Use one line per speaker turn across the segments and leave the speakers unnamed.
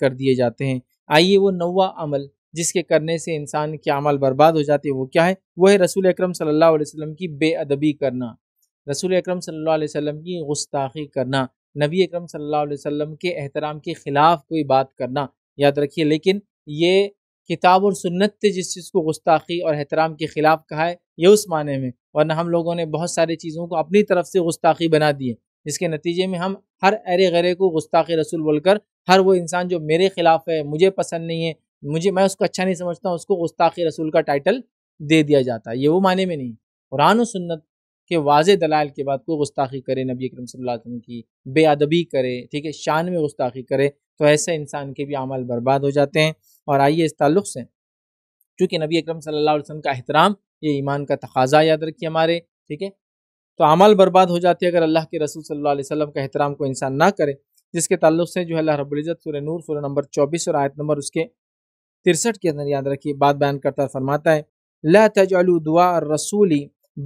कर दिए जाते हैं आइए वो नवा अमल जिसके करने से इंसान के अमल बर्बाद हो जाते हैं वो क्या है वो है रसूल अक्रम सल्लल्लाहु की बेअदबी करना रसूल अक्रम सल्लल्लाहु की गुस्ताखी करना नबी अक्रम सल्लल्लाहु के एहतराम के ख़िलाफ़ कोई बात करना याद रखिए लेकिन ये किताब और सुन्नत ने जिस चीज़ को गुस्ताखी और एहतराम के ख़िलाफ़ कहा है ये उस माने में वरना हम लोगों ने बहुत सारी चीज़ों को अपनी तरफ से गुस्ताखी बना दी है जिसके नतीजे में हम हर अरे गरे को गुस्ताख रसूल बोलकर हर वो इंसान जो मेरे ख़िलाफ़ है मुझे पसंद नहीं है मुझे मैं उसको अच्छा नहीं समझता उसको गुस्ताख रसूल का टाइटल दे दिया जाता है ये वो माने में नहीं कुरान सन्नत के वाज दलाल के बाद कोई गुस्ताखी करे नबी करम सल्लम की बेअदबी करे ठीक है शान में गुस्ताखी करे तो ऐसे इंसान के भी अमल बर्बाद हो जाते हैं और आइए इस तल्ल से चूँकि नबी अक्रम सल्ला वसम का एहतराम ये ईमान का तकाजा याद रखिए हमारे ठीक है तो अमल बर्बाद हो जाती है अगर अल्लाह के रसूल सल्लल्लाहु अलैहि वसल्लम का एहतराम को इंसान ना करे जिसके तल्लुक से जो है अल्लाह रबुल्ज़त सूर्य नूर सूर्य नंबर चौबीस और आयत नंबर उसके तिरसठ के अंदर याद रखिए बात बयान करता है फरमाता है ला तजालु दुआ रसूली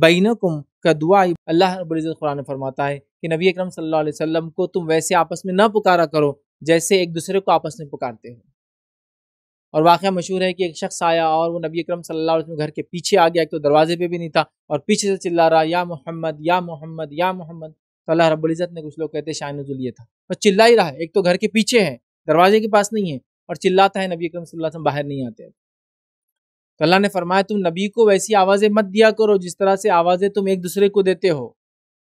बैनकुम का दुआ अल्लाह रबुल्ज़त कुरान फरमाता है कि नबी अकरम सल्लल्लाहु अलैहि वसल्लम को तुम वैसे आपस में ना पुकारा करो जैसे एक दूसरे को आपस में पुकारते हो और वाक़ मशहूर है कि एक शख्स आया और वो नबी अक्रम सल्ला उसमें घर के पीछे आ गया एक तो दरवाजे पे भी नहीं था और पीछे से चिल्ला रहा या मोहम्मद या मोहम्मद या मोहम्मद तो अल्लाह रबुल्ज़त ने कुछ लोग कहते शाह नजुल ये था बस चिल्ला ही रहा है एक तो घर के पीछे है दरवाजे के पास नहीं है और चिल्लाता है नबी अक्रम सल्लम बाहर नहीं आते तो अल्लाह ने फरमाया तुम नबी को वैसी आवाज़ें मत दिया करो जिस तरह से आवाज़ें तुम एक दूसरे को देते हो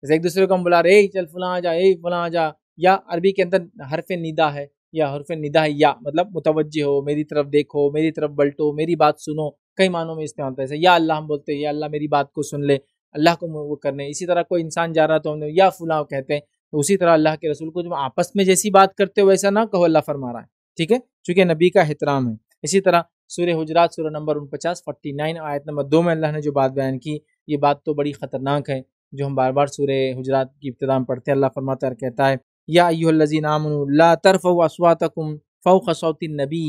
जैसे एक दूसरे को हम बुला रहे चल फला आ जा ए फुला आ जा या अरबी के अंदर हरफ निदा है या हरफ निदा या मतलब मुतवजह हो मेरी तरफ देखो मेरी तरफ बल्टो मेरी बात सुनो कई मानों में इस्तेमाल होता है या अल्लाह हम बोलते हैं या अल्लाह मेरी बात को सुन ले अल्लाह को वो करने इसी तरह कोई इंसान जा रहा तो हमने या फुलाओ कहते हैं तो उसी तरह अल्लाह के रसूल को जो आपस में जैसी बात करते हो वैसा ना कहो अल्लाह फरमा रहा है ठीक है चूँकि नबी का एहतराम है इसी तरह सूर्य हजरात सूर्य नंबर पचास फोर्टी नाइन आयत नंबर दो में अल्लाह ने जो बात बयान की ये बात तो बड़ी ख़तरनाक है जो हम बार बार सूर्य हजरात की इब्तदा पढ़ते हैं अल्लाह फरमाता कहता है या तरफ़ असवातकुम फ़ौक़ सौतिन नबी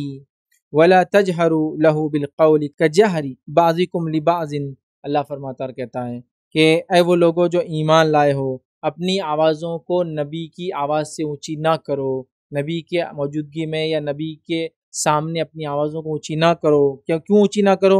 वला तजहर लहू बिलकौल कजहरी बाजिकुम लिबाजिन अल्लाह फरमाता कहता है कि ए वो लोगों जो ईमान लाए हो अपनी आवाज़ों को नबी की आवाज़ से ऊंची ना करो नबी के मौजूदगी में या नबी के सामने अपनी आवाज़ों को ऊंची ना करो क्यों क्यों ऊंची ना करो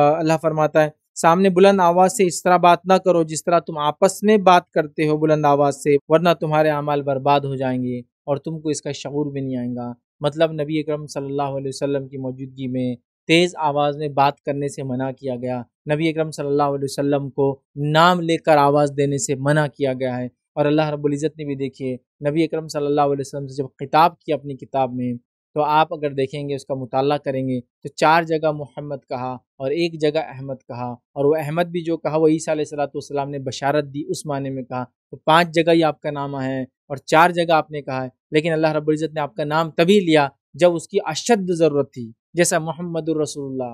अल्लाह फरमाता है सामने बुलंद आवाज से इस तरह बात ना करो जिस तरह तुम आपस में बात करते हो बुलंद आवाज से वरना तुम्हारे अमाल बर्बाद हो जाएंगे और तुमको इसका शूर भी नहीं आएगा मतलब नबी अक्रम सल्लल्लाहु की मौजूदगी में तेज़ आवाज़ में बात करने से मना किया गया नबी अक्रम सल्लल्लाहु को नाम लेकर आवाज़ देने से मना किया गया है और अल्लाह रबुल्ज़त ने भी देखिए नबी अक्रम सल्लल्लाहु से जब खिताब किया अपनी किताब में तो आप अगर देखेंगे उसका मुताल करेंगे तो चार जगह मोहम्मद कहा और एक जगह अहमद कहा और वह अहमद भी जो कहा वह ईसा सलातम ने बशारत दी उस माने में कहा तो पाँच जगह ही आपका नाम है और चार जगह आपने कहा है लेकिन अल्लाह रबुल्ज़त ने आपका नाम तभी लिया जब उसकी अशद ज़रूरत थी जैसा मोहम्मद रसोल्ला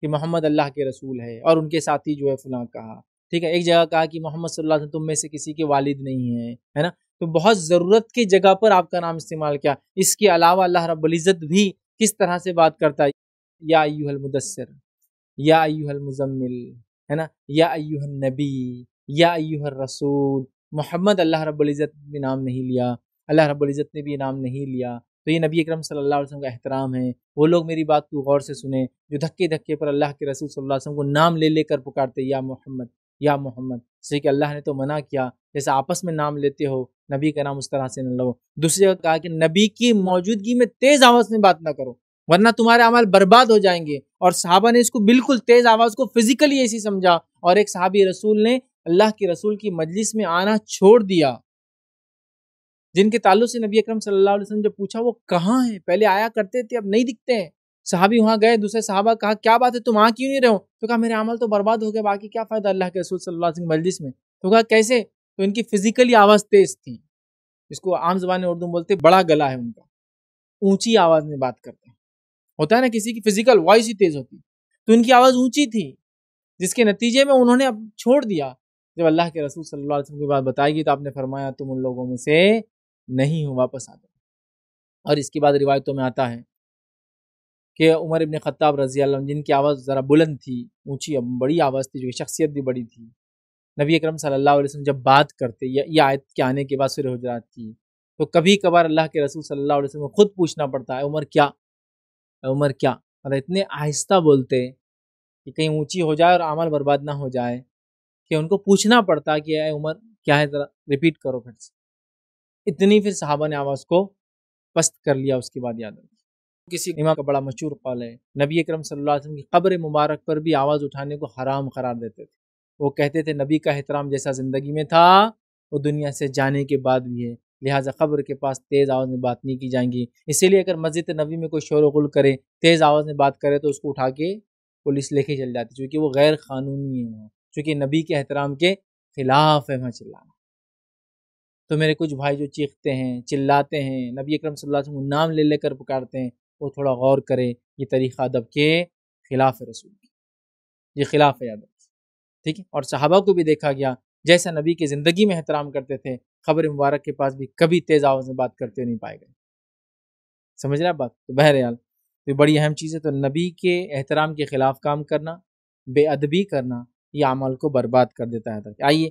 कि मोहम्मद अल्लाह के रसूल है और उनके साथी जो है फलां कहा ठीक है एक जगह कहा कि मोहम्मद सल्लल्लाहु अलैहि वसल्लम तुम में से किसी के वालिद नहीं है है ना तो बहुत ज़रूरत की जगह पर आपका नाम इस्तेमाल किया इसके अलावा अल्लाह इज़्ज़त भी किस तरह से बात करता है या अयूहल मुदसर या अयूहल मुजम्मिल है ना या अयूहल नबी या अयूहल रसूल मोहम्मद अल्लाह रब्ज़त ने नाम नहीं लिया अल्लाह रब्ज़त ने भी नाम नहीं लिया तो ये नबी अकरम सल्लल्लाहु अलैहि वसल्लम का एहतराम है वो लोग मेरी बात को गौर से सुने जो धक्के धक्के पर अल्लाह के रसूल सल्लल्लाहु अलैहि वसल्लम को नाम ले लेकर पुकारते या मोहम्मद या मोहम्मद जैसे कि अल्लाह ने तो मना किया जैसे आपस में नाम लेते हो नबी का नाम उस तरह से न लो दूसरी जगह कहा कि नबी की मौजूदगी में तेज़ आवाज़ में बात ना करो वरना तुम्हारे अमल बर्बाद हो जाएंगे और साहबा ने इसको बिल्कुल तेज़ आवाज़ को फिजिकली ऐसी समझा और एक साहबी रसूल ने अल्लाह के रसूल की मजलिस में आना छोड़ दिया जिनके ताल्लुक से नबी अक्रम सल्लल्लाहु अलैहि वसल्लम जब पूछा वो कहाँ है पहले आया करते थे अब नहीं दिखते हैं साहबी वहाँ गए दूसरे साहबा कहा क्या बात है तुम वहाँ क्यों नहीं रहो तो कहा मेरे अमल तो बर्बाद हो गया बाकी क्या फ़ायदा अल्लाह के रसूल सल्लल्लाहु अलैहि वसल्लम मजलिस में तो कहा कैसे तो इनकी फिजिकली आवाज़ तेज़ थी इसको आम जबान उर्दू में बोलते बड़ा गला है उनका ऊँची आवाज़ में बात करते हैं होता है ना किसी की फिजिकल वॉइस ही तेज़ होती तो इनकी आवाज़ ऊँची थी जिसके नतीजे में उन्होंने अब छोड़ दिया जब अल्लाह के रसूल सल्ला वसम की बात बताएगी तो आपने फरमाया तुम उन लोगों में से नहीं हो वापस आ जाओ और इसके बाद रिवायतों में आता है कि उमर इबन ख़त्ताब रज़ी जिनकी आवाज़ ज़रा बुलंद थी ऊँची बड़ी आवाज़ थी जो कि शख्सियत भी बड़ी थी नबी अकरम सल्लल्लाहु अलैहि वसल्लम जब बात करते या ये आयत के आने के बाद सुर हजरात की तो कभी कभार अल्लाह के रसूल सल्लल्लाहु अलैहि वसल्लम को ख़ुद पूछना पड़ता है उमर क्या उमर क्या मतलब इतने आहिस्ता बोलते कि कहीं ऊँची हो जाए और अमल बर्बाद ना हो जाए कि उनको पूछना पड़ता कि अरे उमर क्या है ज़रा रिपीट करो फिर से इतनी फिर साहबा ने आवाज़ को पस्त कर लिया उसके बाद याद रखी किसी इमाम का बड़ा मशहूर कौल है नबी अक्रम वसल्लम की कब्र मुबारक पर भी आवाज़ उठाने को हराम करार देते थे वो कहते थे नबी का एहतराम जैसा ज़िंदगी में था वो दुनिया से जाने के बाद भी है लिहाजा कब्र के पास तेज़ आवाज़ में बात नहीं की जाएंगी इसीलिए अगर मस्जिद नबी में कोई शोर गुल करे तेज़ आवाज़ में बात करे तो उसको उठा के पुलिस लेके चल जाती चूँकि वो गैर कानूनी है वहाँ चूँकि नबी के एहतराम के ख़िलाफ़ है वहाँ चिल्लाना तो मेरे कुछ भाई जो चीखते हैं चिल्लाते हैं नबी अक्रम सल्लल्लाहु नाम ले लेकर पुकारते हैं वो थोड़ा गौर करें ये तरीक़ा अदब के ख़िलाफ़ रसूल ये ख़िलाफ़ अदब ठीक है और सहाबा को भी देखा गया जैसा नबी की ज़िंदगी में एहतराम करते थे खबर मुबारक के पास भी कभी तेज़ आवाज़ में बात करते नहीं पाए गए समझ रहे बात तो बहरहाल तो बड़ी अहम चीज़ है तो नबी के एहतराम के ख़िलाफ़ काम करना बेअदबी करना ये अमल को बर्बाद कर देता है आइए